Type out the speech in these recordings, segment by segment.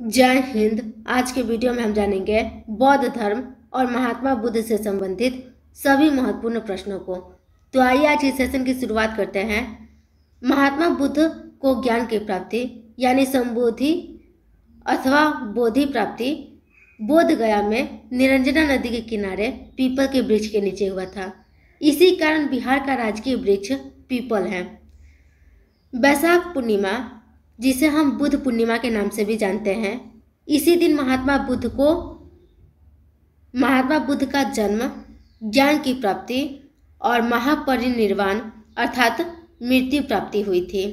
जय हिंद आज के वीडियो में हम जानेंगे बौद्ध धर्म और महात्मा बुद्ध से संबंधित सभी महत्वपूर्ण प्रश्नों को तो आइए आज इस सेशन की शुरुआत करते हैं महात्मा बुद्ध को ज्ञान की प्राप्ति यानी संबोधि अथवा बोधि प्राप्ति बोध गया में निरंजना नदी के किनारे पीपल के वृक्ष के नीचे हुआ था इसी कारण बिहार का राजकीय वृक्ष पीपल है बैसाख पूर्णिमा जिसे हम बुद्ध पूर्णिमा के नाम से भी जानते हैं इसी दिन महात्मा बुद्ध को महात्मा बुद्ध का जन्म ज्ञान की प्राप्ति और महापरिनिर्वाण अर्थात मृत्यु प्राप्ति हुई थी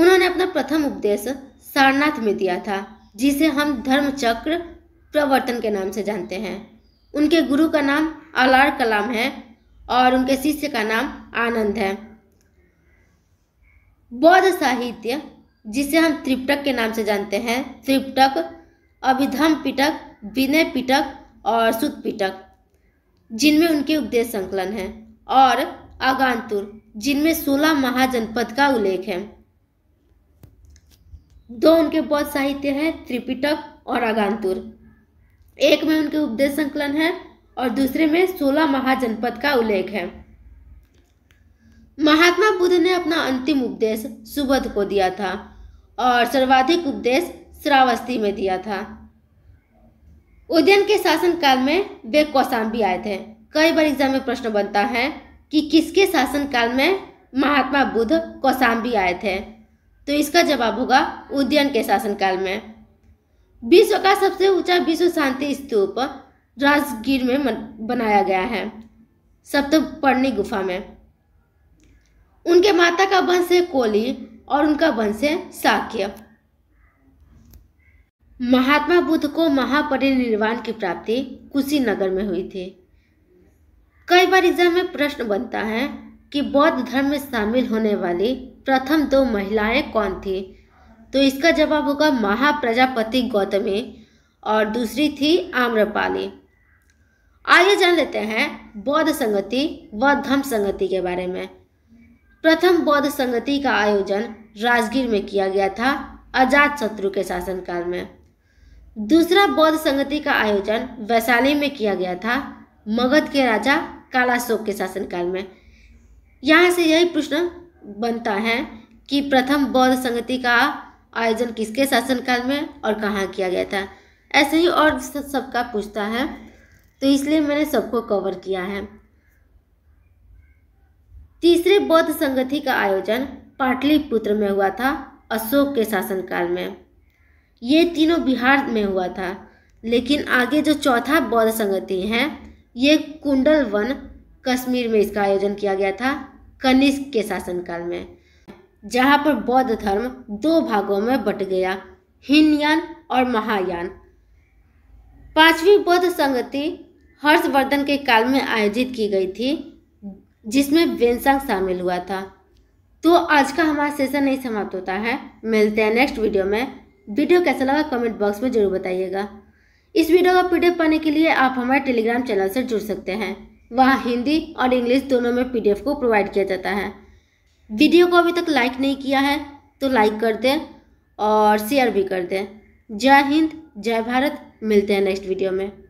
उन्होंने अपना प्रथम उपदेश सारनाथ में दिया था जिसे हम धर्म चक्र प्रवर्तन के नाम से जानते हैं उनके गुरु का नाम आलार कलाम है और उनके शिष्य का नाम आनंद है बौद्ध साहित्य जिसे हम त्रिपटक के नाम से जानते हैं त्रिपटक अभिधम पिटक विनय पिटक और सुत पिटक जिनमें उनके उपदेश संकलन है और आगांतुर जिनमें सोलह महाजनपद का उल्लेख है दो उनके बौद्ध साहित्य हैं त्रिपिटक और अगांतुर एक में उनके उपदेश संकलन है और दूसरे में सोलह महाजनपद का उल्लेख है महात्मा बुद्ध ने अपना अंतिम उपदेश सुबध को दिया था और सर्वाधिक उपदेश श्रावस्ती में दिया था उद्यन के शासनकाल में वे कौसाम्बी आए थे कई बार एग्जाम में प्रश्न बनता है कि किसके शासनकाल में महात्मा बुद्ध कौसाम्बी आए थे तो इसका जवाब होगा उद्यन के शासनकाल में विश्व का सबसे ऊंचा विश्व शांति स्तूप राजगीर में बनाया गया है सप्तपर्णी गुफा में उनके माता का वंश है कोली और उनका वंश है साक्य महात्मा बुद्ध को महापरिनिर्वाण की प्राप्ति कुशीनगर में हुई थी कई बार एग्जाम में प्रश्न बनता है कि बौद्ध धर्म में शामिल होने वाली प्रथम दो महिलाएं कौन थी तो इसका जवाब होगा महाप्रजापति गौतमी और दूसरी थी आम्रपाली आइए जान लेते हैं बौद्ध संगति व धम्म संगति के बारे में प्रथम बौद्ध संगति का आयोजन राजगीर में किया गया था अजात शत्रु के शासनकाल में दूसरा बौद्ध संगति का आयोजन वैशाली में किया गया था मगध के राजा कालाशोक के शासनकाल में यहाँ से यही प्रश्न बनता है कि प्रथम बौद्ध संगति का आयोजन किसके शासनकाल में और कहाँ किया गया था ऐसे ही और सबका पूछता है तो इसलिए मैंने सबको कवर किया है तीसरे बौद्ध संगति का आयोजन पाटलिपुत्र में हुआ था अशोक के शासनकाल में ये तीनों बिहार में हुआ था लेकिन आगे जो चौथा बौद्ध संगति है ये कुंडल वन कश्मीर में इसका आयोजन किया गया था कनिष्क के शासनकाल में जहाँ पर बौद्ध धर्म दो भागों में बट गया हिनयान और महायान पांचवी बौद्ध संगति हर्षवर्धन के काल में आयोजित की गई थी जिसमें वेंसांग शामिल हुआ था तो आज का हमारा सेशन नहीं समाप्त होता है मिलते हैं नेक्स्ट वीडियो में वीडियो कैसा लगा कमेंट बॉक्स में जरूर बताइएगा इस वीडियो का पी पाने के लिए आप हमारे टेलीग्राम चैनल से जुड़ सकते हैं वहाँ हिंदी और इंग्लिश दोनों में पी को प्रोवाइड किया जाता है वीडियो को अभी तक लाइक नहीं किया है तो लाइक कर दें और शेयर भी कर दें जय हिंद जय भारत मिलते हैं नेक्स्ट वीडियो में